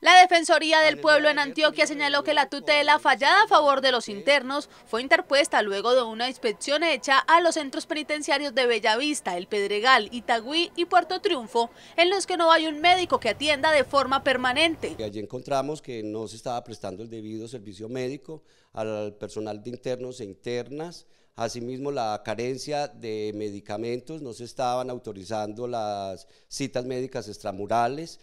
La Defensoría del Pueblo en Antioquia señaló que la tutela fallada a favor de los internos fue interpuesta luego de una inspección hecha a los centros penitenciarios de Bellavista, El Pedregal, Itagüí y Puerto Triunfo, en los que no hay un médico que atienda de forma permanente. Allí encontramos que no se estaba prestando el debido servicio médico al personal de internos e internas, Asimismo, la carencia de medicamentos, no se estaban autorizando las citas médicas extramurales,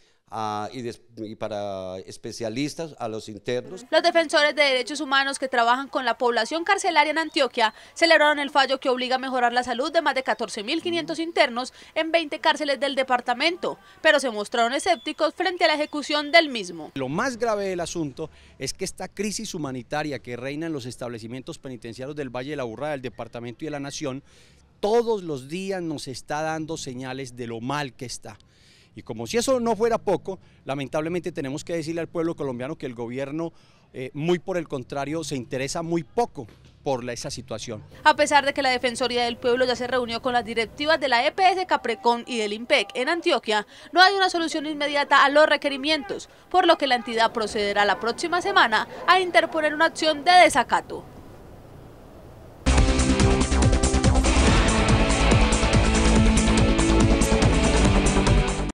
y, para especialistas, a los internos. Los defensores de derechos humanos que trabajan con la población carcelaria en Antioquia celebraron el fallo que obliga a mejorar la salud de más de 14.500 internos en 20 cárceles del departamento, pero se mostraron escépticos frente a la ejecución del mismo. Lo más grave del asunto es que esta crisis humanitaria que reina en los establecimientos penitenciarios del Valle de la Burra, del departamento y de la Nación, todos los días nos está dando señales de lo mal que está. Y como si eso no fuera poco, lamentablemente tenemos que decirle al pueblo colombiano que el gobierno, eh, muy por el contrario, se interesa muy poco por esa situación. A pesar de que la Defensoría del Pueblo ya se reunió con las directivas de la EPS Caprecón y del IMPEC en Antioquia, no hay una solución inmediata a los requerimientos, por lo que la entidad procederá la próxima semana a interponer una acción de desacato.